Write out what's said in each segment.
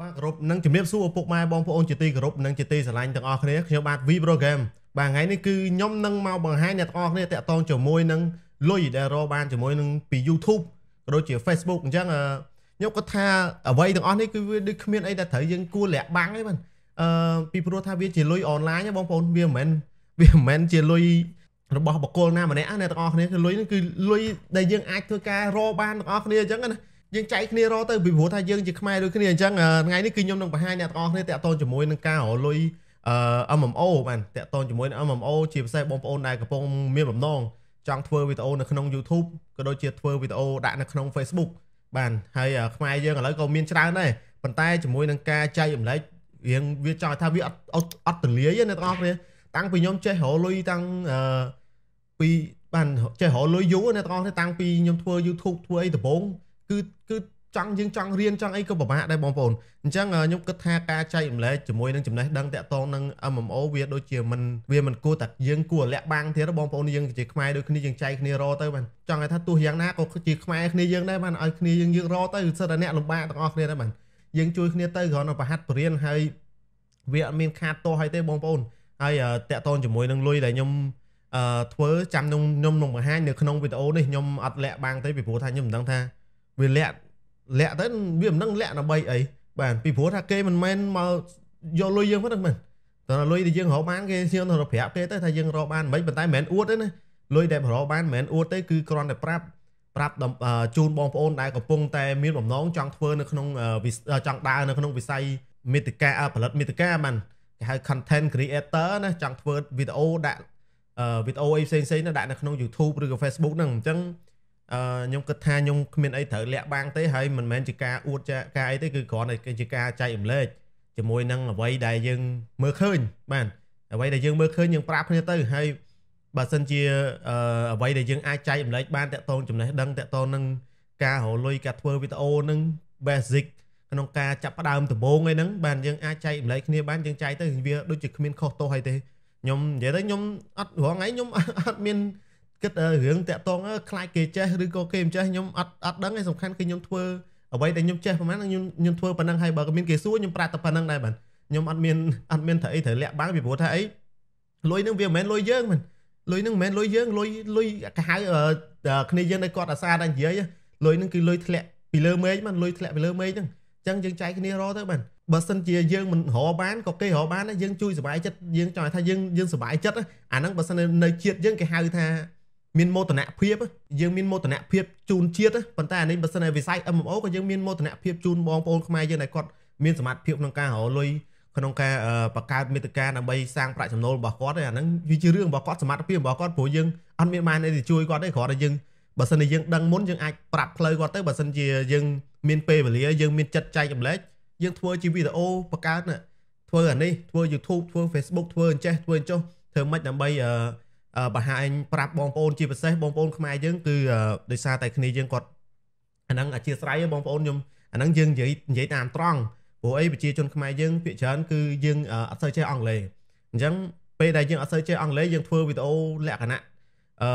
បាទគោរពនិងជំរាបសួរឪពុកម៉ែបងប្អូនជាទីគោរពនិងជាទីស្រឡាញ់ទាំងអស់គ្នាខ្ញុំបាទ V Program បាទថ្ងៃនេះគឺខ្ញុំនឹងមកបង្ហាញអ្នកទាំងអស់គ្នាតាក់ទងជាមួយនឹងលុយដែលរកបានជាមួយនឹងពី YouTube ក៏ដូចជា Facebook អញ្ចឹងខ្ញុំគាត់ថាអ្វីទាំងអស់នេះគឺវាដូចគ្មានអីដែលត្រូវយើងគួរលាក់បាំងទេបាទអឺពីព្រោះថាវាជាលុយអនឡាញបងប្អូនវាមិនមែនវាមិនមែនជាលុយរបស់បុគ្គលណាម្នាក់ណាអ្នកទាំងអស់គ្នាគឺលុយនេះគឺលុយដែលយើងអាចធ្វើការរកបានទាំងអស់គ្នាអញ្ចឹងណាយើងចែកគ្នារទៅពីព្រោះថាយើងជាខ្មែរដូចគ្នាអញ្ចឹងថ្ងៃនេះគឺខ្ញុំនឹងបង្ហាញអ្នកទាំងអស់គ្នាតាក់ទងជាមួយនឹងការរលុយអឺ MMO បានតាក់ទងជាមួយនឹង MMO ជាពិសេសបងប្អូនដែលកំពុងមានបំណងចង់ធ្វើវីដេអូនៅក្នុង YouTube ក៏ដូចជាធ្វើវីដេអូដាក់នៅក្នុង Facebook បានហើយខ្មែរយើងឥឡូវក៏មានច្រើនដែរប៉ុន្តែជាមួយនឹងការចែករំលែករៀងវាចង់ថាវាអត់អត់ទលាយអ្នកទាំងអស់គ្នាតាំងពីខ្ញុំចេះរលុយតាំងអឺពីបានចេះរលុយយូរអ្នកទាំងអស់គ្នាតាំងពីខ្ញុំធ្វើ YouTube ធ្វើអីដំបូងគឺគឺចង់យើងចង់រៀនចង់អីក៏ពិបាកដែរបងប្អូនអញ្ចឹងខ្ញុំគិតថាការចែករំលែកជាមួយនឹងចំណេះដឹងតាក់ទងនឹង MMO វាដូចជាមិនវាមិនគួរតែយើងគួរលាក់បាំងទៀតបងប្អូនយើងជាខ្មែរដូចគ្នាយើងចែកគ្នារទៅបានចង់ឲ្យថាទោះយ៉ាងណាក៏ជាខ្មែរគ្នាយើងដែរបានឲ្យគ្នាយើងយើងរទៅសិតតែអ្នកលំបាកទាំងអស់គ្នាដែរបានយើងជួយគ្នាទៅគ្រាន់តែប្រហាត់បរៀនហើយវាអត់មានខាតទាស់ឲ្យទេបងប្អូនហើយតាក់ទងជាមួយនឹងលុយដែលខ្ញុំអឺធ្វើចាំខ្ញុំខ្ញុំនឹងបង្ហាញនៅក្នុងវីដេអូនេះខ្ញុំអត់លាក់បាំងទេពីព្រោះថាខ្ញុំមិនដឹងថាវាលាក់លាក់ទៅវាមិនដឹងលាក់ដើម្បីអីបាទពីព្រោះថាគេមិនមែនមកយកលុយយើងហ្នឹងមែនតើលុយដែលយើងរកបានគេយើងទៅប្រាប់គេទៅថាយើងរកបានមិនប៉ុន្តែមិនមែនអួតទេណាលុយដែលរកបានមិនមែនអួតទេគឺគ្រាន់តែប្រាប់ប្រាប់ជូន បងប្អូនដែលកំពុងតែមានបំណងចង់ធ្វើនៅក្នុងចង់ដើរនៅក្នុងវិស័យមេតិកាផលិតមេតិកាបានគេហៅ content creator ណាចង់ធ្វើវីដេអូដាក់វីដេអូអីផ្សេងៗដាក់នៅក្នុង YouTube ឬក៏ Facebook ហ្នឹងអញ្ចឹងអឺខ្ញុំគិតថាខ្ញុំគ្មានអីត្រូវលាក់បាំងទេហើយមិនមែនជាការអួតចាការអីទេគឺគ្រាន់តែជាការចែករំលែកជាមួយនឹងអ្វីដែលយើងមើលឃើញបានអ្វីដែលយើងមើលឃើញយើងប្រាប់គ្នាទៅហើយបើសិនជាអ្វីដែលយើងអាចចែករំលែកបានតកតងចំណេះដឹងតកតងនឹងការរលុយការធ្វើវីដេអូនឹង basic ក្នុងការចាប់ផ្ដើមដំបូងឯហ្នឹងបានយើងអាចចែករំលែកគ្នាបានយើងចែកទៅវាដូចជាគ្មានខុសទោសអីទេខ្ញុំនិយាយទៅខ្ញុំអត់រងឯងខ្ញុំអត់មានគិតរឿងតាក់តងខ្លាចគេចេះឬក៏គេមិនចេះខ្ញុំអត់អត់ដឹងឯងសំខាន់គឺខ្ញុំធ្វើអ្វីដែលខ្ញុំចេះប្រហែលខ្ញុំខ្ញុំធ្វើប៉ុណ្ណឹងហើយបើក៏មានគេសួរខ្ញុំប្រាប់តែប៉ុណ្ណឹងដែរបាទខ្ញុំអត់មានអត់មានត្រូវអីត្រូវលាក់បាំងពីព្រោះថាអីលុយនឹងវាមិនមែនលុយយើងមិនលុយនឹងមិនមែនលុយយើងលុយលុយកាហៅគ្នាយើងដែលគាត់អាសាតែនិយាយលុយនឹងគឺលុយធ្លាក់ពីលើមេឃមិនលុយធ្លាក់ពីលើមេឃហ្នឹងអញ្ចឹងយើងចែកគ្នារទៅបាទបើសិនជាយើងមិនរកបានក៏គេរកបានដែរយើងជួយសុខចិត្តយើងចង់ថាយើងយើងសុខចិត្តអាហ្នឹងបើសិននៅជាតិយើងគេហៅថាមានមោទនភាពយើងមានមោទនភាពជូនជាតិប៉ុន្តែអានេះបើសិនជាវិស័យ MMO ក៏យើងមានមោទនភាពជូនបងប្អូនខ្មែរយើងដែលគាត់មានសមត្ថភាពក្នុងការរកលុយក្នុងការបង្កើតមេតិកាដើម្បីសាងប្រាក់ចំណូលរបស់គាត់អាហ្នឹងវាជារឿងរបស់គាត់សមត្ថភាពរបស់គាត់ព្រោះយើងអត់មានបានអីទៅជួយគាត់ទេគ្រាន់តែយើងបើសិនជាយើងដឹងមុនយើងអាចប្រាប់ផ្លូវគាត់ទៅបើសិនជាយើងមានពេលវេលាយើងមានចិត្តចែកចម្លែកយើងធ្វើជាវីដេអូបង្កើតធ្វើអានេះធ្វើ YouTube ធ្វើ Facebook ធ្វើអញ្ចេះធ្វើអញ្ចោះធ្វើម៉េចដើម្បីបង្ហាញប្រាប់បងប្អូនជាពិសេសបងប្អូនខ្មែរយើងគឺដោយសារតែគ្នាយើងគាត់អាហ្នឹងអធិស្ឋានបងប្អូនខ្ញុំអាហ្នឹងយើងនិយាយនិយាយតាមត្រង់ព្រោះអីប្រជាជនខ្មែរយើងភាគច្រើនគឺយើងអត់សូវចេះអង់គ្លេសអញ្ចឹងពេលដែលយើងអត់សូវចេះអង់គ្លេសយើងធ្វើវីដេអូលក្ខណៈអឺ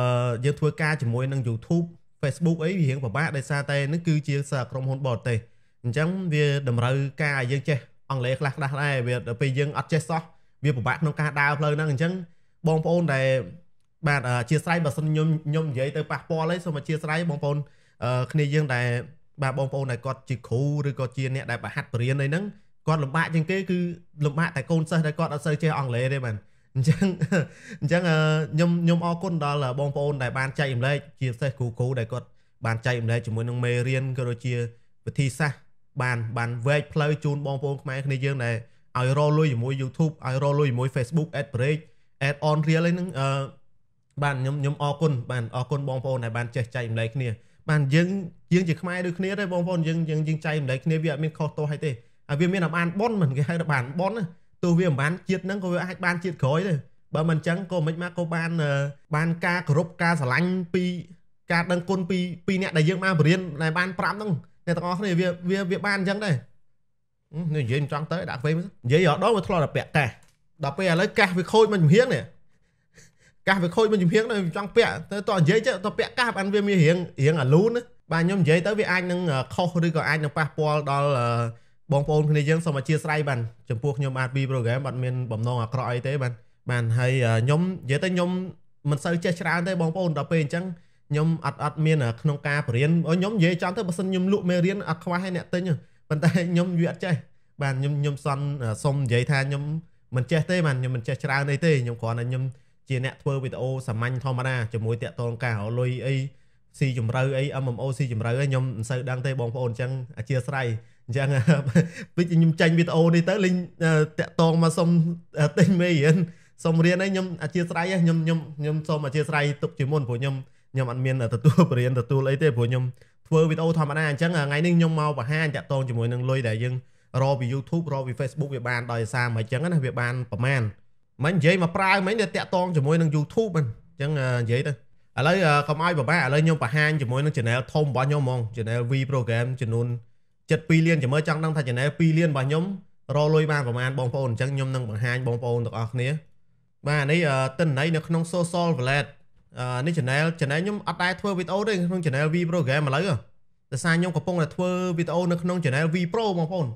យើងធ្វើការជាមួយនឹង YouTube Facebook អីវារៀងពិបាកដោយសារតែនឹងគឺជាសារក្រុមហ៊ុនបរទេសអញ្ចឹងវាតម្រូវការឲ្យយើងចេះអង់គ្លេសខ្លះខ្លះដែរវាពេលយើងអត់ចេះសោះវាពិបាកក្នុងការដើរផ្លូវហ្នឹងអញ្ចឹងបងប្អូនដែលបាទអធិស្ឋានបើសិនខ្ញុំខ្ញុំនិយាយទៅប៉ះពាល់ហើយសូមអធិស្ឋានបងប្អូនគ្នាយើងដែលបាទបងប្អូនដែលគាត់ជាគ្រូឬក៏ជាអ្នកដែលបរហាត់បរៀនអីហ្នឹងគាត់លំបាកជាងគេគឺលំបាកតែកូនសិស្សដែលគាត់អត់សូវចេះអង់គ្លេសទេបាទអញ្ចឹងអញ្ចឹងខ្ញុំខ្ញុំអរគុណដល់បងប្អូនដែលបានចែករំលែកជាពិសេសគ្រូគ្រូដែលគាត់បានចែករំលែកជាមួយនឹងមេរៀនក៏ដូចជាវិធីសាស្ត្របានបានវែកផ្លូវជូនបងប្អូនខ្មែរគ្នាយើងដែលឲ្យរលុយជាមួយ YouTube ឲ្យរលុយជាមួយ Facebook Ad Break Ad On Real ហ្នឹងបាទខ្ញុំខ្ញុំអរគុណបាទអរគុណបងប្អូនដែលបានចេះចែកម្លែកគ្នាបាទយើងយើងជាខ្មែរដូចគ្នាទេបងប្អូនយើងយើងយើងចែកម្លែកគ្នាវាអត់មានខុសទោសអីទេហើយវាមានតែបានប៉ុនមិនគេហៅថាបានប៉ុនទោះវាមិនបានជាតិហ្នឹងក៏វាអាចបានជាតិក្រោយទេបើមិនអញ្ចឹងក៏មិនមកក៏បានបានការគោរពការស្រឡាញ់ពីការដឹងគុណពីពីអ្នកដែលយើងបានបរៀនដែលបានប្រាប់ហ្នឹងអ្នកទាំងអស់គ្នាវាវាវាបានអញ្ចឹងដែរនិយាយមិនចង់ទៅដាក់វេនិយាយរដងវាធ្លាប់តែពាក់កាសដល់ពេលឥឡូវកាសវាខូចមិនជំហៀងនេះកាសវាខូចមួយចំហៀងដល់ចង់ពាក់ទៅតោះនិយាយទៅតោះពាក់កាសបានវាមានរៀងរៀងអាលូនបាទខ្ញុំនិយាយទៅវាអាចនឹងខុសឬក៏អាចនឹងប៉ះពាល់ដល់បងប្អូនគ្នាយើងសូមអធិស្ឋានបានចំពោះខ្ញុំអាចពី program អត់មានបំណងអាក្រក់អីទេបានបានហើយខ្ញុំនិយាយទៅខ្ញុំមិនសូវចេះច្រើនទេបងប្អូនដល់ពេលអញ្ចឹងខ្ញុំអត់អត់មាន ក្នុងការបរៀនខ្ញុំនិយាយចង់ទៅបើសិនខ្ញុំលក់មេរៀនអត់ខ្វះឲ្យអ្នកទិញប៉ុន្តែខ្ញុំវាអត់ចេះបាទខ្ញុំខ្ញុំសន់សុំនិយាយថាខ្ញុំមិនចេះទេបាទខ្ញុំមិនចេះច្រើនអីទេខ្ញុំគ្រាន់តែខ្ញុំជាអ្នកធ្វើវីដេអូសាមញ្ញធម្មតាជាមួយតាក់ទងការរលុយអីស៊ីជំរឿអី MMO ស៊ីជំរឿអីខ្ញុំមិនសូវដឹងទេបងប្អូនអញ្ចឹងអធិស្ឋានអញ្ចឹងពេលខ្ញុំចាញ់វីដេអូនេះទៅលេងតាក់ទងមកសុំទិញមេរៀនសុំរៀនអីខ្ញុំអធិស្ឋានខ្ញុំខ្ញុំខ្ញុំសូមអធិស្ឋានទុកជាមុនព្រោះខ្ញុំខ្ញុំអត់មានទទួលបរៀនទទួលអីទេព្រោះខ្ញុំធ្វើវីដេអូធម្មតាអញ្ចឹងថ្ងៃនេះខ្ញុំមកបង្ហាញតាក់ទងជាមួយនឹងលុយដែលយើងរកពី YouTube រកពី Facebook វាបានដោយសារមកអញ្ចឹងណាវាបានប្រមាណមិននិយាយមកប្រើមិញតែតាក់តងជាមួយនឹង YouTube ហ្នឹងអញ្ចឹងនិយាយទៅឥឡូវកុំឲ្យបបាក់ឥឡូវខ្ញុំបង្ហាញជាមួយនឹង channel ធំរបស់ខ្ញុំហ្មង channel V program ចំនួន72លានចាំមើលចង់ដឹងថា channel 2លានរបស់ខ្ញុំរលុយបានប្រហែលបងប្អូនអញ្ចឹងខ្ញុំនឹងបង្ហាញបងប្អូនទាំងអស់គ្នាបាទនេះតិន័យនៅក្នុង social wallet នេះ channel channel ខ្ញុំអត់ដែរធ្វើវីដេអូទេក្នុង channel V program ឥឡូវដោយសារខ្ញុំកំពុងតែធ្វើវីដេអូនៅក្នុង channel V pro បងប្អូន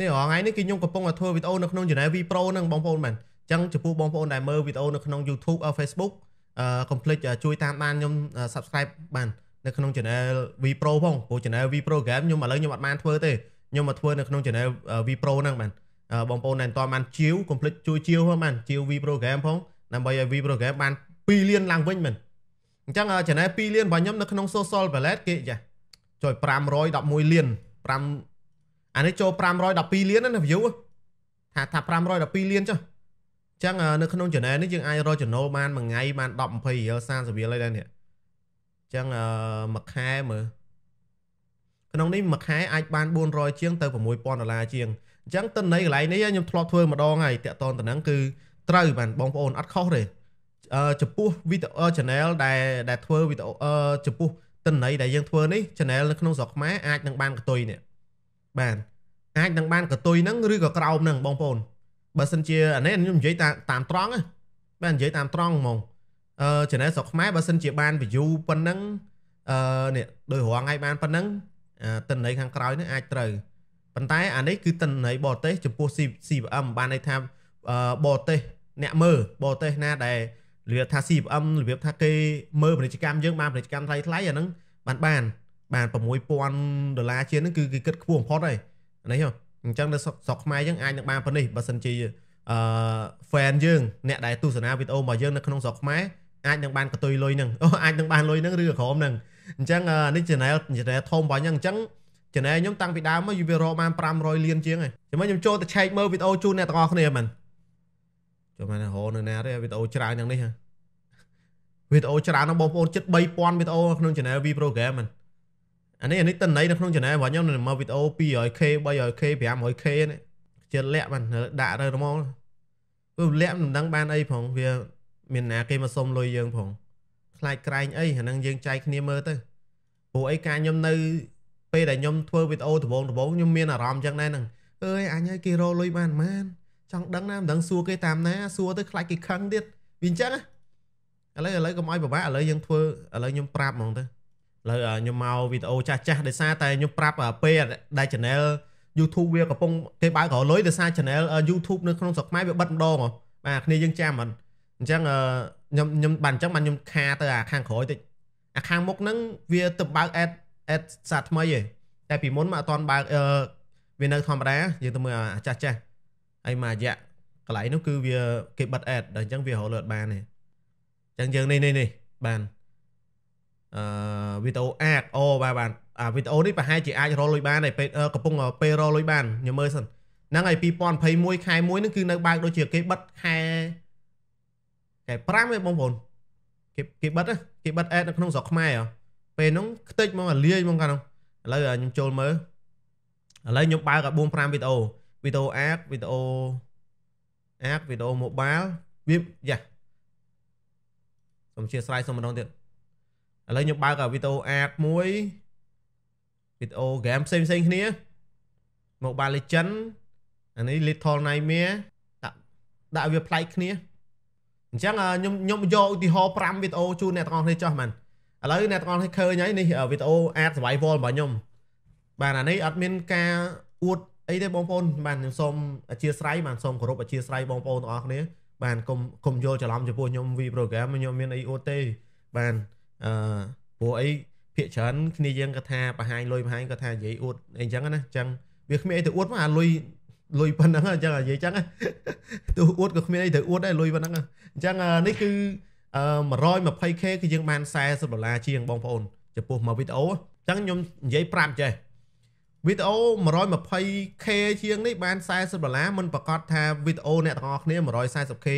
នេះរាល់ថ្ងៃនេះគឺខ្ញុំកំពុងតែធ្វើវីដេអូនៅក្នុង channel V pro ហ្នឹងបងប្អូនមែនចឹងចំពោះបងប្អូនដែលមើលវីដេអូនៅក្នុង YouTube ឬ Facebook កុំភ្លេចជួយតាមដានខ្ញុំ Subscribe បាននៅក្នុង Channel V Pro ផងព្រោះ Channel V Pro Game ខ្ញុំឥឡូវខ្ញុំអត់បានធ្វើទេខ្ញុំមកធ្វើនៅក្នុង Channel V Pro ហ្នឹងបានបងប្អូនដែលមិនទាន់បានជាវកុំភ្លេចជួយជាវផងបានជាវ V Pro Game ផងដើម្បីឲ្យ V Pro Game បាន2លានឡើងវិញមែនអញ្ចឹង Channel 2លានរបស់ខ្ញុំនៅក្នុង Social Wallet គេចាចូល511លាន5អានេះចូល512លានណា view ថាថា512លានចុះចឹងនៅក្នុង channel នេះយើងអាចរកចំណូលបានមួយថ្ងៃបាន10 20រៀល30រៀលអីដែរនេះចឹងមួយខែមើលក្នុងនេះមួយខែអាចបាន400ជាងទៅ6000ដុល្លារជាងអញ្ចឹងតិន័យកន្លែងនេះខ្ញុំធ្លាប់ធ្វើម្ដងហើយតាក់តនតំណឹងគឺត្រូវបានបងប្អូនអត់ខុសទេចំពោះវីដេអូ channel ដែលដែលធ្វើវីដេអូចំពោះតិន័យដែលយើងធ្វើនេះ channel នៅក្នុងស្រុកខ្មែរអាចនឹងបានកតុយនេះបានអាចនឹងបានកតុយហ្នឹងឬក៏ក្រោមហ្នឹងបងប្អូនបើសិនជាអានេះខ្ញុំនិយាយតាមត្រង់បាទនិយាយតាមត្រង់ហ្មងអឺ channel ស្រុកខ្មែរបើសិនជា បាន view ប៉ុណ្ណឹងអឺនេះដោយរងឲ្យបានប៉ុណ្ណឹងតិន័យខាងក្រោយនេះអាចត្រូវប៉ុន្តែអានេះគឺតិន័យបរទេសចំពោះ CVM បានន័យថាបរទេសអ្នកមើលបរទេសណាដែលរបៀបថា CVM របៀបថាគេមើលពាណិជ្ជកម្មយើងបានពាណិជ្ជកម្មថ្លៃថ្លៃអាហ្នឹងបានបាន បាន6000ដុល្លារជាងហ្នឹងគឺគេគិតខ្ពស់បំផុតហើយអានេះហ៎អញ្ចឹងនៅស្រុកខ្មែរយើងអាចនឹងបានប៉ុណ្នេះបើសិនជាអឺ fan យើងអ្នកដែលទស្សនាវីដេអូរបស់យើងនៅក្នុងស្រុកខ្មែរអាចនឹងបានកតុយលុយនឹងអូអាចនឹងបានលុយនឹងឬក៏ក្រមនឹងអញ្ចឹងនេះ channel channel ធំរបស់ខ្ញុំអញ្ចឹង channel ខ្ញុំតាំងពីដើមមកវារកបាន500លានជាងហើយចាំខ្ញុំចូលទៅឆែកមើលវីដេអូជូនអ្នកទាំងអស់គ្នាមែនចូលមែនហៅនៅណាទេវីដេអូច្រើនយ៉ាងនេះវីដេអូច្រើនណាស់បងប្អូនជិត3000វីដេអូក្នុង channel V program ហ្នឹងអានេះអានេះតន័យនៅក្នុង channel របស់ខ្ញុំនៅមកវីដេអូ 200k 300k 500k នេះខ្ជិលលាក់បានដាក់ទៅហ្មងព្រោះលាក់មិនដឹងបានអីផងវាមានណា គេមកសុំលុយយើងផងខ្លាចក្រែងអីអានឹងយើងចែកគ្នាមើលទៅព្រោះអីការខ្ញុំនៅពេលដែលខ្ញុំធ្វើវីដេអូដំបូងដំបូងខ្ញុំមានអារម្មណ៍ចឹងដែរហ្នឹងអើយអញហើយគេរលុយបានម៉ាន ចង់ដឹងណាមិនដឹងសួរគេតាមណា សួរទៅខ្លាចគេខឹងទៀតវាអញ្ចឹងឥឡូវឥឡូវកុំឲ្យពិបាកឥឡូវយើងធ្វើឥឡូវខ្ញុំប្រាប់ហ្មងទៅឥឡូវខ្ញុំមកវីដេអូចាស់ចាស់ដោយសារតែខ្ញុំប្រាប់ពេលដែល channel YouTube វាកំពុងគេបើករលុយដោយសារ channel YouTube នៅក្នុងស្រុកខ្មែរវាបិទម្ដងបាទគ្នាយើងចាំមិនអញ្ចឹងខ្ញុំខ្ញុំបាទអញ្ចឹងបាទខ្ញុំខាទៅអាខាងក្រោយតិចអាខាងមុខហ្នឹងវាទៅបើក ad ad សាថ្មីឯងតែពីមុនមកអត់ទាន់បើកវានៅធម្មតាយើងទៅមើលអាចាស់ចាស់ហើយមករយៈកន្លែងនោះគឺវាគេបិទ ad ដល់អញ្ចឹងវារលត់បានទេអញ្ចឹងយើងនេះនេះនេះបានអឺវីដេអូអាតអូបាទបាទអាវីដេអូនេះប្រហែលជាអាចរលុយបានហើយពេលកំពុងពេលរលុយបានខ្ញុំមើលសិនហ្នឹងហើយ2021ខែ1ហ្នឹងគឺនៅបើកដូចជាគេបិទខែខែ5ទេបងប្អូនគេគេបិទគេបិទអេតនៅក្នុងស្រុកខ្មែរពេលហ្នឹងខ្ទេចមកលាយមកកាលហ្នឹងឥឡូវខ្ញុំចូលមើលឥឡូវខ្ញុំបើក4 5វីដេអូវីដេអូអាតវីដេអូអាតវីដេអូ mobile វាយ៉ាសូមជាស្រ័យសូមម្ដងទៀតឥឡូវខ្ញុំបើកវីដេអូអាតមួយវីដេអូហ្គេមផ្សេងផ្សេងគ្នា Mobile Legend អានេះ Little Nightmare ដាក់ដាក់វាប្លែកគ្នាអញ្ចឹងខ្ញុំខ្ញុំយកឧទាហរណ៍5វីដេអូជូនអ្នកទាំងអស់គ្នាចុះបានឥឡូវអ្នកទាំងអស់គ្នាឃើញហើយនេះវីដេអូ Art Survival របស់ខ្ញុំបាទអានេះអត់មានការអួតអីទេបងប្អូនបាទខ្ញុំសូមអធិស្ឋានបាទសូមគោរពអធិស្ឋានបងប្អូនទាំងអស់គ្នា បាទគុំគុំយល់ច្រឡំចំពោះខ្ញុំ V program ខ្ញុំមានអីអួតទេបាទអឺព្រោះអីភាកច្រើនគ្នាយើងក៏ថាបង្ហាញលុយបង្ហាញក៏ថានិយាយអួតអីចឹងណាចឹងវាគ្មានអីទៅអួតមកអាលុយលុយប៉ុណ្ណឹងអញ្ចឹងនិយាយចឹងទៅអួតក៏គ្មានអីទៅអួតដែរលុយប៉ុណ្ណឹងអញ្ចឹងនេះគឺ 120k គឺយើងបាន40ដុល្លារជាងបងប្អូនចំពោះមកវីដេអូអញ្ចឹងខ្ញុំនិយាយប្រាប់ចេះវីដេអូ 120k ជាង នេះបាន40ដុល្លារមិនប្រកាសថាវីដេអូអ្នកទាំងអស់គ្នា 140k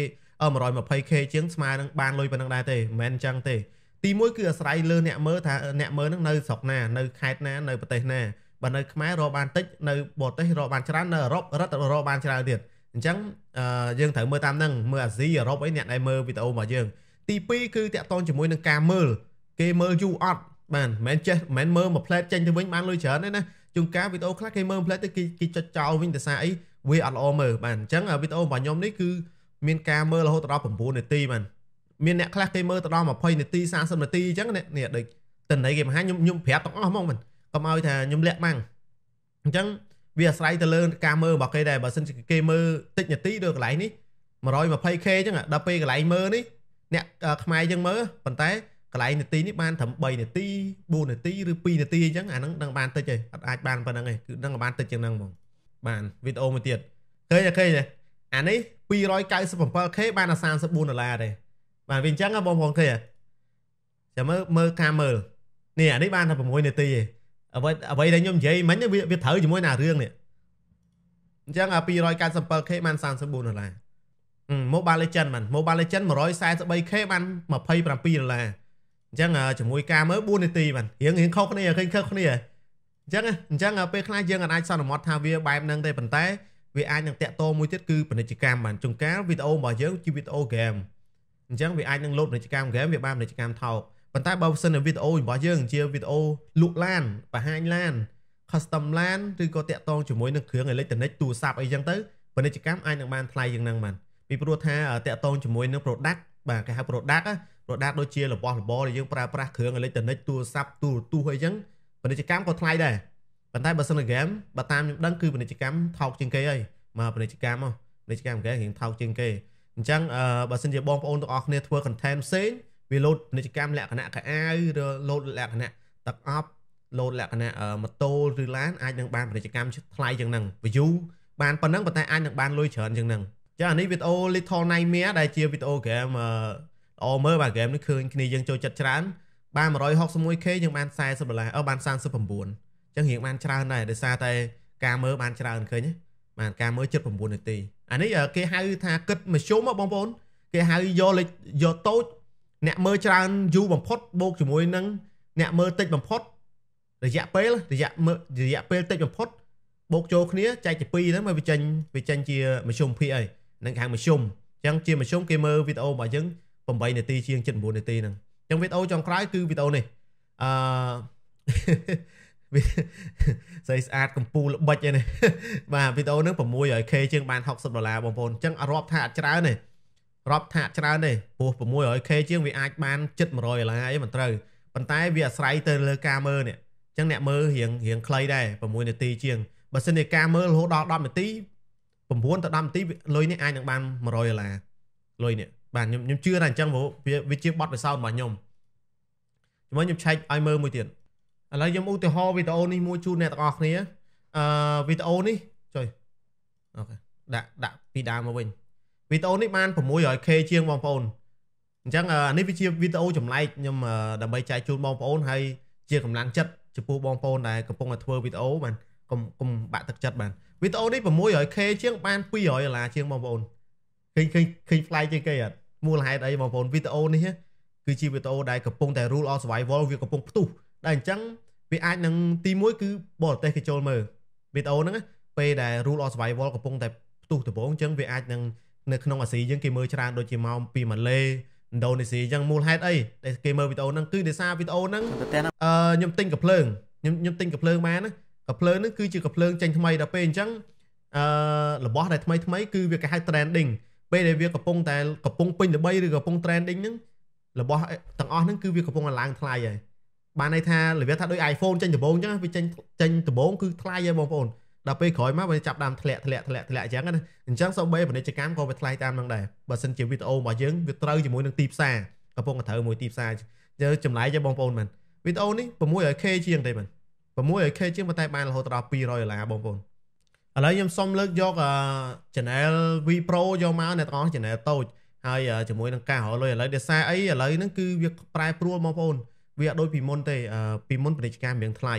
120k ជាងស្មើនឹងបានលុយប៉ុណ្ណឹងដែរទេមិនមែនអញ្ចឹងទេទីមួយគឺអាស្រ័យលើអ្នកមើលថាអ្នកមើលនឹងនៅស្រុកណានៅខេត្តណានៅប្រទេសណាបើនៅខ្មែររកបានតិចនៅបរទេសរកបានច្រើននៅអឺរ៉ុបរដ្ឋរកបានច្រើនទៀតអញ្ចឹងយើងត្រូវមើលតាមហ្នឹងមើលអាស៊ីអឺរ៉ុបអីអ្នកដែលមើលវីដេអូរបស់យើងទី2គឺតាក់ទងជាមួយនឹងការមើលគេមើលយូរអត់បានមិនមែនចេះមិនមែនមើលមួយផ្លែតចេញទៅវិញបានលុយច្រើនទេណាជួនកាលវីដេអូខ្លះគេមើលផ្លែតទៅគេគេចុចចោលវិញដោយសារអីវាអត់ល្អមើលបានអញ្ចឹងវីដេអូរបស់ខ្ញុំនេះគឺមានការមើលរហូតដល់9នាទីបានមានអ្នកខ្លះគេមើលទៅដល់20នាទី30នាទីអញ្ចឹងនេះដូចតន័យគេបង្ហាញខ្ញុំខ្ញុំប្រាប់ទាំងអស់ហ្មងមិនកុំឲ្យថាខ្ញុំលាក់បាំងអញ្ចឹងវាអាស្រ័យទៅលើការមើលរបស់គេដែរបើសិនជាគេមើលតិចនាទីដូចកន្លែងនេះ 120k អញ្ចឹងដល់ពេលកន្លែងមើលនេះអ្នកខ្មែរអញ្ចឹងមើលប៉ុន្តែកន្លែងនាទីនេះបានត្រឹម3នាទី4នាទីឬ2នាទីអញ្ចឹងអាហ្នឹងនឹងបានតិចទេអត់អាចបានប៉ុណ្្នឹងទេគឺនឹងបានតិចជាងហ្នឹងហ្មងបានវីដេអូមួយទៀតឃើញឃើញអានេះ 297k បានតែ34ដុល្លារទេបាទវាអញ្ចឹងបងប្អូនឃើញចាំមើលមើលការមើលនេះអានេះបានតែ6នាទីឯងអ្វីអ្វីដែលខ្ញុំនិយាយមិញវាត្រូវជាមួយនឹងរឿងនេះអញ្ចឹងអា 297k បាន34ដុល្លារ Mobile Legend បាន Mobile Legend 143k បាន27ដុល្លារអញ្ចឹងជាមួយការមើល4នាទីបានរៀងរៀងខុសគ្នាឃើញខុសគ្នាអញ្ចឹងអញ្ចឹងពេលខ្លះយើងអាចសន្មតថាវាបែបហ្នឹងទេប៉ុន្តែវាអាចនឹងតាក់ទងមួយទៀតគឺពាណិជ្ជកម្មបានចុងការវីដេអូរបស់យើងជាវីដេអូហ្គេមអញ្ចឹងវាអាចនឹងលោតពាណិជ្ជកម្មហ្គេមវាបានពាណិជ្ជកម្មថោកប៉ុន្តែបើសិនជាវីដេអូរបស់យើងជាវីដេអូលក់ឡានបង្ហាញឡាន custom ឡានឬក៏តាក់ទងជាមួយនឹងគ្រឿងអេឡិចត្រូនិកទូរស័ព្ទអីចឹងទៅពាណិជ្ជកម្មអាចនឹងបានថ្លៃយ៉ាងហ្នឹងបានពីព្រោះថាតាក់ទងជាមួយនឹង product បាទគេហៅ product product ដូចជារបស់របរដែលយើងប្រើប្រាស់គ្រឿងអេឡិចត្រូនិកទូរស័ព្ទទូរទស្សន៍អីចឹងពាណិជ្ជកម្មក៏ថ្លៃដែរប៉ុន្តែបើសិនជា game បើតាមខ្ញុំដឹងគឺពាណិជ្ជកម្មថោកជាងគេហើយមកពាណិជ្ជកម្មហ៎ពាណិជ្ជកម្ម game រៀងថោកជាងគេអញ្ចឹងបើសិនជាបងប្អូនទាំងអស់គ្នាធ្វើ content ផ្សេងវាលោតពាណិជ្ជកម្មលក្ខណៈកអាវឬលោតលក្ខណៈទឹកអប់លោតលក្ខណៈម៉ូតូឬឡានអាចនឹងបានពាណិជ្ជកម្មថ្លៃជាងហ្នឹង view បានប៉ុណ្ណឹងប៉ុន្តែអាចនឹងបានលុយច្រើនជាងហ្នឹងចាអានេះវីដេអូ Little Nightmare ដែលជាវីដេអូ game ល្អមើលបាទ game នេះឃើញគ្នាយើងចូលចិត្តច្រើនបាន 161k យើងបាន40ដុល្លារអឺបាន39អញ្ចឹងរៀងបានច្រើនដែរដោយសារតែការមើលបានច្រើនឃើញណាបានការមើល79នាទីអានេះគេហៅថាគិតមធ្យមបងប្អូន គេហៅយកលេខយកតូចអ្នកមើលច្រើនយូរបំផុតបូកជាមួយនឹងអ្នកមើលតិចបំផុតរយៈពេលរយៈមើលរយៈពេលតិចបំផុតបូកចូលគ្នាចែកជា2ហ្នឹងមកវាចេញវាចេញជាមធ្យមភាគអីនឹងខាងមធ្យមអញ្ចឹងជាមធ្យមគេមើលវីដេអូរបស់យើង8នាទីជាង79នាទីហ្នឹងអញ្ចឹងវីដេអូចុងក្រោយគឺវីដេអូនេះអឺវាស្អីស្អាតកំពូលល្បិចឯនេះបាទវីដេអូហ្នឹង 600k ជាងបាន60ដុល្លារបងប្អូនអញ្ចឹងរាប់ថាអត់ច្រើនទេរាប់ថាច្រើនទេព្រោះ 600k ជាងវាអាចបានជិត100ដុល្លារអីមិនត្រូវប៉ុន្តែវាអាស្រ័យទៅលើការមើលនេះអញ្ចឹងអ្នកមើលរៀងរៀងខ្លីដែរ6នាទីជាងបើសិនជាការមើលរហូតដល់10នាទី9ទៅ10នាទីលុយនេះអាចនឹងបាន100ដុល្លារលុយនេះបាទខ្ញុំខ្ញុំជឿថាអញ្ចឹងព្រោះវាជាបទពិសោធន៍របស់ខ្ញុំជាមួយខ្ញុំឆែកឲ្យមើលមួយទៀតឥឡូវខ្ញុំឧទាហរណ៍វីដេអូនេះមួយជូនអ្នកទាំងអស់គ្នាអឺវីដេអូនេះចុយអូខេដាក់ដាក់ពីដើមមកវិញវីដេអូនេះបាន 600k ជាងបងប្អូនអញ្ចឹងអានេះវាជាវីដេអូចម្លែកខ្ញុំដើម្បីចែកជូនបងប្អូនហើយជាកម្លាំងចិត្តចំពោះបងប្អូនដែលកំពុងតែធ្វើវីដេអូបានកុំកុំបាក់ទឹកចិត្តបានវីដេអូនេះ 600k ជាងបាន200ដុល្លារជាងបងប្អូនឃើញឃើញឃើញផ្លៃជាងគេអត់មូលហេតុអីបងប្អូនវីដេអូនេះគឺជាវីដេអូដែលកំពុងតែ rule of survival វាកំពុងផ្ទុះដែលអញ្ចឹងវាអាចនឹងទី1គឺបរទេសគេចូលមើលវីដេអូហ្នឹងពេលដែល Rule of Survival កំពុងតែផ្ទុះដំបូងអញ្ចឹងវាអាចនឹងនៅក្នុងអាស៊ីយើងគេមើលច្រើនដូចជាមកពីម៉ាឡេឥណ្ឌូនេស៊ីអញ្ចឹងមូលហេតុអីដែលគេមើលវីដេអូហ្នឹងគឺដោយសារវីដេអូហ្នឹងអឺខ្ញុំទិញកាភ្លើងខ្ញុំខ្ញុំទិញកាភ្លើងបានណាកាភ្លើងហ្នឹងគឺជាកាភ្លើងចេញថ្មីដល់ពេលអញ្ចឹងអឺរបស់ដែលថ្មីថ្មី គឺវាគេហៅ trending ពេលដែលវាកំពុងតែកំពុងពេញល្បីឬកំពុង trending ហ្នឹងរបស់ទាំងអស់ហ្នឹងគឺវាកំពុងឡើងថ្លៃហើយបានន័យថារបៀបថាដូច iPhone ចេញដំបូងអញ្ចឹងវាចេញចេញដំបូងគឺថ្លៃហ៎បងប្អូនដល់ពេលក្រោយមកវាចាប់ដើមធ្លាក់ធ្លាក់ធ្លាក់ធ្លាក់អញ្ចឹងណាអញ្ចឹងសូម្បីពាណិជ្ជកម្មក៏វាថ្លៃតាមនឹងដែរបើសិនជាវីដេអូរបស់យើងវាត្រូវជាមួយនឹងទីផ្សារកំពុងតែត្រូវមួយទីផ្សារយើងចម្លែកទេបងប្អូនមែនវីដេអូនេះ 600k ជាងទេមែន 600k ជាងប៉ុន្តែបានរហូតដល់200ដុល្លារបងប្អូនឥឡូវខ្ញុំសុំលើកយក channel V Pro យកមកអ្នកទាំងអស់ channel តូចហើយជាមួយនឹងការរកលុយឥឡូវដេសាអីឥឡូវហ្នឹងគឺវាប្រែប្រួលបងប្អូនវាអត់ដូចពីមុនទេពីមុនពាណិជ្ជកម្មរៀងថ្លៃឥ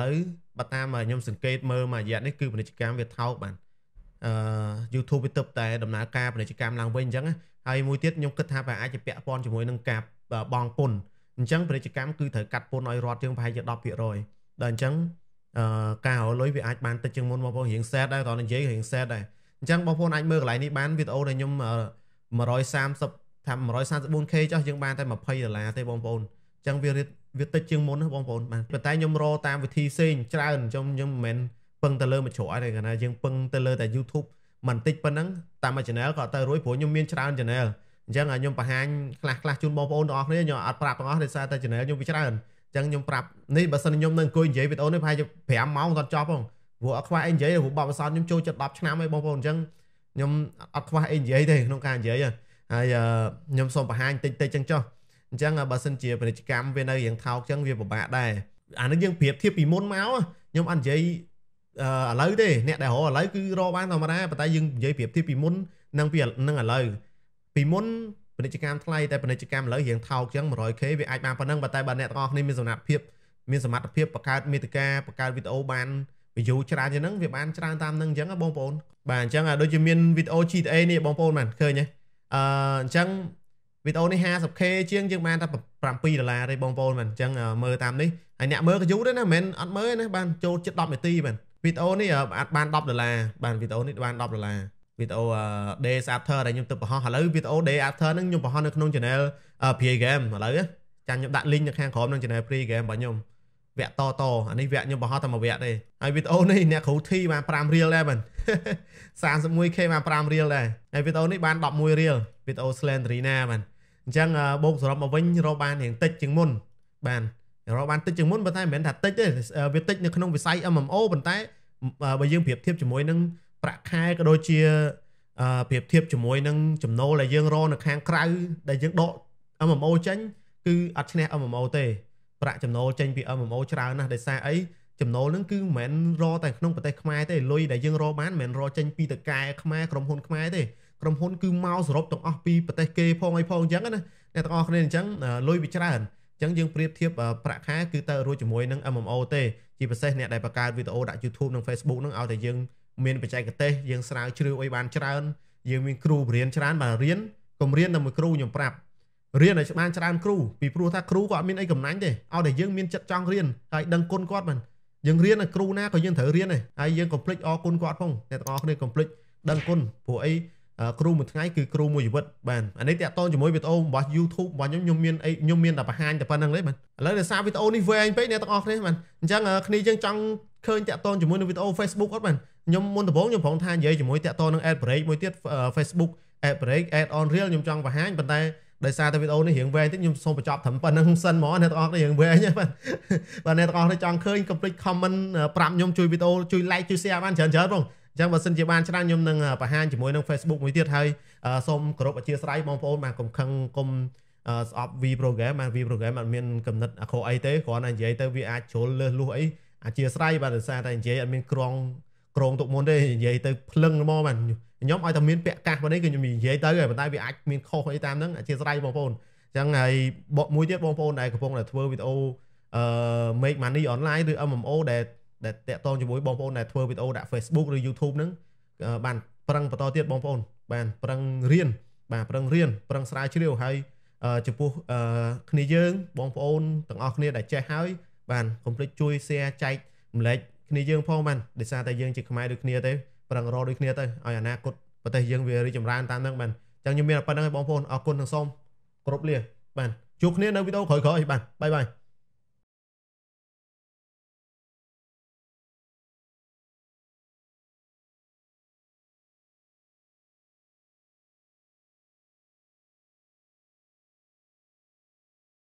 ឡូវបើតាមខ្ញុំសង្កេតមើលមួយរយៈនេះគឺពាណិជ្ជកម្មវាថោកបានអឺ YouTube វាទឹកតែដំណើរការពាណិជ្ជកម្មឡើងវិញអញ្ចឹងហើយមួយទៀតខ្ញុំគិតថាប្រហែលអាចជាពាក់ព័ន្ធជាមួយនឹងការបងពុនអញ្ចឹងពាណិជ្ជកម្មគឺត្រូវកាត់ពុនឲ្យរត់ជាងប្រហែលជា10%ដល់អញ្ចឹងអឺការរលុយវាអាចបានតិចជាងមុនបងប្អូនរៀងសែតដែរតោះនិយាយរៀងសែតដែរអញ្ចឹងបងប្អូនអាចមើលកន្លែងនេះបានវីដេអូដែលខ្ញុំ130ថា 134k ចុះយើងបានតែ20ដុល្លារទេបងប្អូនចឹងវារៀបវាតិចជាងមុនណាបងប្អូនបាទប៉ុន្តែខ្ញុំរកតាមវិធីផ្សេងច្រើនខ្ញុំខ្ញុំមិនមែនពឹងទៅលើមួយជ្រុកអីទេគាត់ណាយើងពឹងទៅលើតែ YouTube មិនតិចប៉ុណ្ណឹងតាមមួយ channel ក៏ទៅរួចព្រោះខ្ញុំមានច្រើន channel អញ្ចឹងខ្ញុំបង្ហាញខ្លះខ្លះជូនបងប្អូនទាំងអស់គ្នាខ្ញុំអត់ប្រាប់ទាំងអស់ដោយសារតែ channel ខ្ញុំវាច្រើនអញ្ចឹងខ្ញុំប្រាប់នេះបើសិនខ្ញុំនៅអង្គុយនិយាយវីដេអូនេះប្រហែលជា5ម៉ោងគាត់ចប់ហងព្រោះអត់ខ្វះអីនិយាយព្រោះបបអសនខ្ញុំចូលចិត្ត10ឆ្នាំហើយបងប្អូនអញ្ចឹងខ្ញុំអត់ខ្វះអីនិយាយទេក្នុងការនិយាយហើយខ្ញុំសូមបង្ហាញតិចតិចអញ្ចឹងចុះអញ្ចឹងបើសិនជាពាណិជ្ជកម្មវានៅរៀងថោកអញ្ចឹងវាពិបាកដែរអានេះយើងប្រៀបធៀបពីមុនមកខ្ញុំអត់និយាយឥឡូវទេអ្នកដែលរកឥឡូវគឺរកបានធម្មតាប៉ុន្តែយើងនិយាយប្រៀបធៀបពីមុននិងពីនឹងឥឡូវពីមុនពាណិជ្ជកម្មថ្លៃតែពាណិជ្ជកម្មឥឡូវរៀងថោកអញ្ចឹង 100k វាអាចបានប៉ុណ្ណឹងប៉ុន្តែបើអ្នកទាំងអស់គ្នាមានសមត្ថភាពមានសមត្ថភាពបង្កើតមេតិកាបង្កើតវីដេអូបាន view ច្រើនជាងហ្នឹងវាបានច្រើនតាមហ្នឹងអញ្ចឹងបងប្អូនបាទអញ្ចឹងដូចជាមានវីដេអូ GTA នេះបងប្អូនបានឃើញទេអឺអញ្ចឹងវីដេអូនេះ 50k ជាងយើងបានតែ7ដុល្លារទេបងប្អូនបាទអញ្ចឹងមើលតាមនេះហើយអ្នកមើលក៏យូរដែរណាមិនអត់មើលទេណាបានចូលចិត្ត10នាទីបាទវីដេអូនេះអាចបាន10ដុល្លារបានវីដេអូនេះបាន10ដុល្លារវីដេអូ days after ដែលខ្ញុំទៅបង្ហោះឥឡូវវីដេអូ day after ហ្នឹងខ្ញុំបង្ហោះនៅក្នុង channel pre game ឥឡូវចាំខ្ញុំដាក់ link នៅខាងក្រោមក្នុង channel pre game របស់ខ្ញុំវគ្គតតអានេះវគ្គខ្ញុំបង្ហោះតែមួយវគ្គទេហើយវីដេអូនេះអ្នកគ្រូធីបាន5រៀលដែរបង 31k បាន5រៀលដែរហើយវីដេអូនេះបាន11រៀលវីដេអូ Slendrina បានអញ្ចឹងបូកសរុបមកវិញរកបានរៀងតិចជាងមុន បានរកបានតិចជាងមុនប៉ុន្តែមិនមែនថាតិចទេវាតិចនៅក្នុងវិស័យ MMO ប៉ុន្តែបើយើងប្រៀបធៀបជាមួយនឹងប្រាក់ខែក៏ដូចជាប្រៀបធៀបជាមួយនឹងចំណូលដែលយើងរកនៅខាងក្រៅ ដែលយើងដក MMO ចេញគឺអត់ឈ្នះ MMO ទេប្រាក់ចំណូលចេញពី MMO ច្រើនណាស់ដោយសារអីចំណូលនឹងគឺមិនមែនរកតែក្នុងប្រទេសខ្មែរទេលុយដែលយើងរកបានមិនមែនរកចេញពីតកែខ្មែរក្រុមហ៊ុនខ្មែរទេក្រុមហ៊ុនគឺមកសរុបទាំងអស់ពីប្រទេសគេផងអីផងអញ្ចឹងណាអ្នកទាំងអស់គ្នាអញ្ចឹងលុយវាច្រើនអញ្ចឹងយើងប្រៀបធៀបប្រាក់ខែគឺទៅរួចជាមួយនឹង MMO ទេជាពិសេសអ្នកដែលបង្កើតវីដេអូដាក់ YouTube និង Facebook នឹងឲ្យតែយើងមានបច្ចេកទេសយើងស្រាវជ្រាវអីបានច្រើន យើងមានគ្រូបរៀនច្រើនបើរៀនគំរានតែមួយគ្រូខ្ញុំប្រាប់រៀនឲ្យបានច្រើនគ្រូពីព្រោះថាគ្រូក៏អត់មានអីកំណាញ់ទេឲ្យតែយើងមានចិត្តចង់រៀនហើយដឹងគុណគាត់មិនយើងរៀនគ្រូណាក៏យើងត្រូវរៀនដែរហើយយើងកុំភ្លេចអរគុណគាត់ផងអ្នកទាំងអស់គ្នាកុំភ្លេចដឹងគុណព្រោះអីគ្រូមួយថ្ងៃគឺគ្រូមួយជីវិតបានអានេះតាក់ទងជាមួយវីដេអូរបស់ YouTube របស់ខ្ញុំខ្ញុំមានអីខ្ញុំមានតែបង្ហាញតែប៉ុណ្្នឹងទេបាទឥឡូវដោយសារវីដេអូនេះវែងពេកអ្នកទាំងអស់គ្នាបាទអញ្ចឹងគ្នាយើងចង់ឃើញតាក់ទងជាមួយនឹងវីដេអូ Facebook អត់បាទខ្ញុំមុនដំបូងខ្ញុំប្រងថានិយាយជាមួយតាក់ទងនឹង ad break មួយទៀត Facebook ad break ad on reel ខ្ញុំចង់បង្ហាញប៉ុន្តែដោយសារតែវីដេអូនេះរៀងវែងតិចខ្ញុំសូមបញ្ចប់ត្រឹមប៉ុណ្្នឹងសិនហ្មងអ្នកទាំងអស់គ្នារៀងវែងបាទបាទអ្នកទាំងអស់គ្នាចង់ឃើញ complete comment ប្រាប់ខ្ញុំជួយវីដេអូជួយ like ជួយ share បានច្រើនច្រើនផងអញ្ចឹងបើសិនជាបានច្រើនខ្ញុំនឹងបង្ហាញជាមួយនឹង Facebook មួយទៀតហើយសូមគោរពអធិស្ឋានបងប្អូនបាទកុំខឹងកុំស្អប់ V program បាទ V program អត់មានកំណត់អខុសអីទេគ្រាន់តែនិយាយទៅវាអាចជ្រុលលើសលុះអីអធិស្ឋានបាទដោយសារតែនិយាយអត់មានក្រងក្រងទុកមុនទេនិយាយទៅភ្លឹងហ្មងបាទខ្ញុំឲ្យតែមានពាក់កាសប៉ុណ្្នេះគឺខ្ញុំនិយាយទៅហើយប៉ុន្តែវាអាចមានខុសអីតាមហ្នឹងអធិស្ឋានបងប្អូនអញ្ចឹងហើយមួយទៀតបងប្អូនដែលកំពុងតែធ្វើវីដេអូអឺ make money online ឬ MMO ដែលដែលតាក់ទងជាមួយបងប្អូនដែលធ្វើវីដេអូដាក់ Facebook ឬ YouTube ហ្នឹងបានប្រឹងបន្តទៀតបងប្អូនបានប្រឹងរៀនបាទប្រឹងរៀនប្រឹងស្រាវជ្រាវហើយចំពោះគ្នាយើងបងប្អូនទាំងអស់គ្នាដែលចេះហើយបានកុំភ្លេចជួយ share ចែករំលែកគ្នាយើងផងបានដោយសារតែយើងជាខ្មែរដូចគ្នាទេប្រឹងរកដូចគ្នាទៅឲ្យអនាគតប្រទេសយើងវារីចម្រើនតាមនឹងបានអញ្ចឹងខ្ញុំមានប៉ុណ្្នឹងឯងបងប្អូនអរគុណទាំងសូមគោរពលាបានជួបគ្នានៅវីដេអូក្រោយៗបានបាយបាយ